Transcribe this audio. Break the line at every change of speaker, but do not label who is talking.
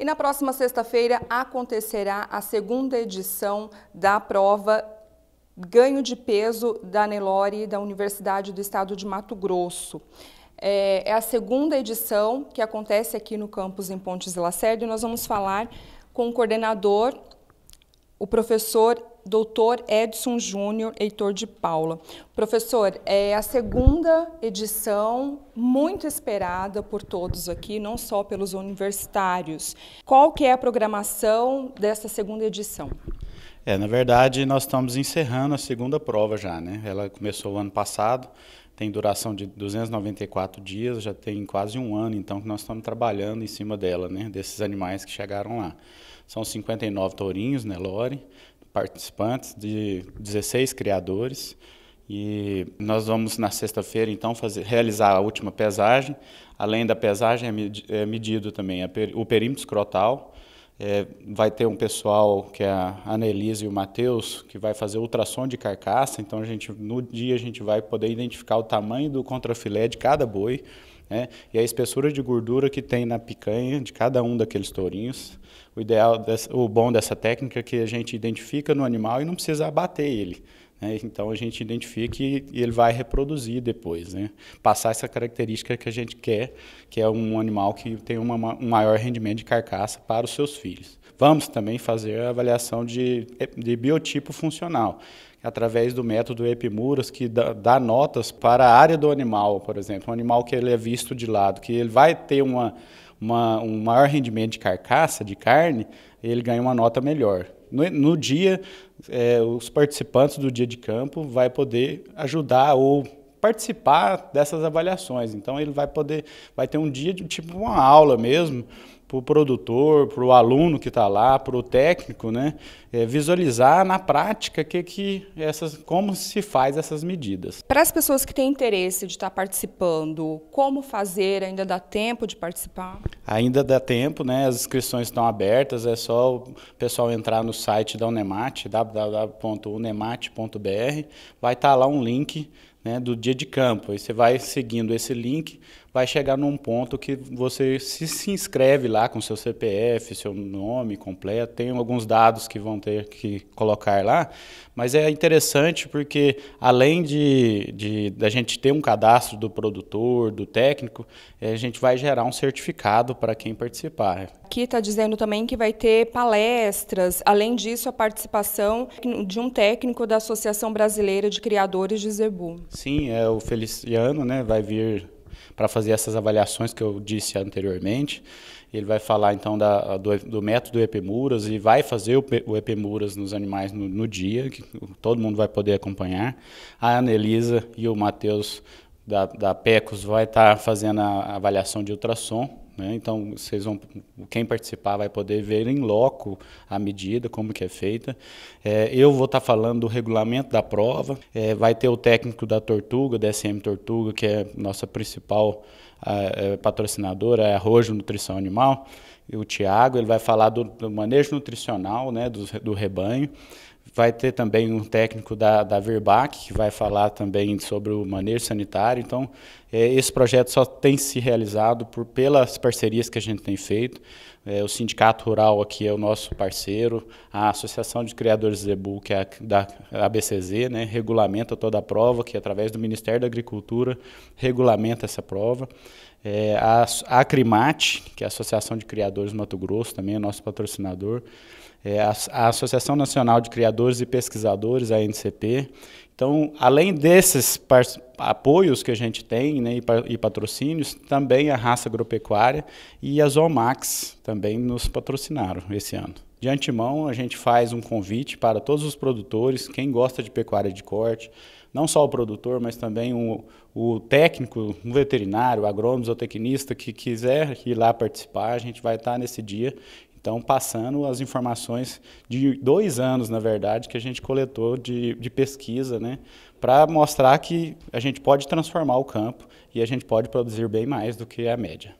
E na próxima sexta-feira acontecerá a segunda edição da prova Ganho de Peso da Nelore da Universidade do Estado de Mato Grosso. É, é a segunda edição que acontece aqui no campus em Pontes de Lacerda e nós vamos falar com o coordenador, o professor Doutor Edson Júnior Heitor de Paula. Professor, é a segunda edição muito esperada por todos aqui, não só pelos universitários. Qual que é a programação dessa segunda edição?
É, na verdade, nós estamos encerrando a segunda prova já, né? Ela começou o ano passado, tem duração de 294 dias, já tem quase um ano, então, que nós estamos trabalhando em cima dela, né? Desses animais que chegaram lá. São 59 tourinhos, né, Lore? participantes, de 16 criadores. E nós vamos na sexta-feira então fazer, realizar a última pesagem. Além da pesagem é, med, é medido também per, o perímetro escrotal. É, vai ter um pessoal que é a Anelise e o Matheus que vai fazer ultrassom de carcaça. Então a gente no dia a gente vai poder identificar o tamanho do contrafilé de cada boi. Né? E a espessura de gordura que tem na picanha de cada um daqueles tourinhos. O ideal, o bom dessa técnica é que a gente identifica no animal e não precisa abater ele. Né? Então a gente identifica e ele vai reproduzir depois, né? passar essa característica que a gente quer, que é um animal que tem uma, um maior rendimento de carcaça para os seus filhos. Vamos também fazer a avaliação de, de biotipo funcional através do método Epimuras, que dá, dá, notas para a área do animal, por exemplo. Um animal que ele é visto de lado, que ele vai ter uma, uma um maior rendimento de carcaça, de carne, ele ganha uma nota melhor. No, no dia, é, os participantes do dia de campo vai poder ajudar ou participar dessas avaliações. Então ele vai poder, vai ter um dia de tipo uma aula mesmo, para o produtor, para o aluno que está lá, para o técnico, né? É, visualizar na prática que, que essas, como se faz essas medidas.
Para as pessoas que têm interesse de estar participando, como fazer? Ainda dá tempo de participar?
Ainda dá tempo, né? As inscrições estão abertas, é só o pessoal entrar no site da Unemate, www.unemate.br, vai estar tá lá um link né, do dia de campo. Aí você vai seguindo esse link, vai chegar num ponto que você se, se inscreve lá com seu CPF, seu nome completo, tem alguns dados que vão ter que colocar lá, mas é interessante porque além de, de da gente ter um cadastro do produtor, do técnico, é, a gente vai gerar um certificado para quem participar.
Aqui está dizendo também que vai ter palestras, além disso a participação de um técnico da Associação Brasileira de Criadores de Zebu.
Sim, é o Feliciano, né? Vai vir para fazer essas avaliações que eu disse anteriormente. Ele vai falar então da, do, do, método EPMuras e vai fazer o, o EPMuras nos animais no, no, dia, que todo mundo vai poder acompanhar. A Anelisa e o Matheus da, da PECOS vai estar tá fazendo a avaliação de ultrassom. Né? Então, vocês vão, quem participar vai poder ver em loco a medida, como que é feita. É, eu vou estar tá falando do regulamento da prova. É, vai ter o técnico da Tortuga, DSM Tortuga, que é nossa principal a, a é, patrocinadora, é Arrojo Nutrição Animal. E o Tiago, ele vai falar do, do manejo nutricional né, do, do rebanho. Vai ter também um técnico da, da Verbac, que vai falar também sobre o manejo sanitário. Então, é, esse projeto só tem se realizado por, pelas parcerias que a gente tem feito. É, o Sindicato Rural aqui é o nosso parceiro, a Associação de Criadores de Zebu, que é a, da ABCZ, né, regulamenta toda a prova, que através do Ministério da Agricultura regulamenta essa prova. É, a, Acrimate, que é a Associação de Criadores do Mato Grosso, também é nosso patrocinador. É, a, a, Associação Nacional de Criadores e Pesquisadores, a NCP. Então, além desses apoios que a gente tem né, e, pa e, patrocínios, também a raça agropecuária e a Zomax também nos patrocinaram esse ano. De antemão, a gente faz um convite para todos os produtores, quem gosta de pecuária de corte, não só o produtor, mas também o, o técnico, veterinário, agrônomo, zootecnista que quiser ir lá participar, a gente vai estar nesse dia. Então, passando as informações de dois anos, na verdade, que a gente coletou de, de pesquisa, né, para mostrar que a gente pode transformar o campo e a gente pode produzir bem mais do que a média.